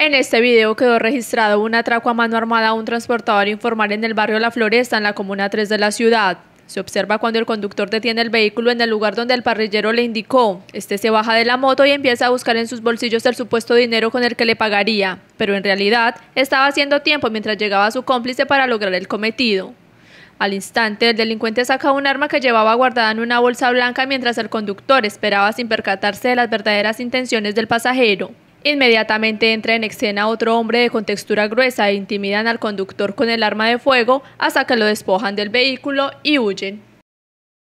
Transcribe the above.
En este video quedó registrado un atraco a mano armada a un transportador informal en el barrio La Floresta, en la Comuna 3 de la ciudad. Se observa cuando el conductor detiene el vehículo en el lugar donde el parrillero le indicó. Este se baja de la moto y empieza a buscar en sus bolsillos el supuesto dinero con el que le pagaría, pero en realidad estaba haciendo tiempo mientras llegaba su cómplice para lograr el cometido. Al instante, el delincuente saca un arma que llevaba guardada en una bolsa blanca mientras el conductor esperaba sin percatarse de las verdaderas intenciones del pasajero. Inmediatamente entra en escena otro hombre de contextura gruesa e intimidan al conductor con el arma de fuego hasta que lo despojan del vehículo y huyen.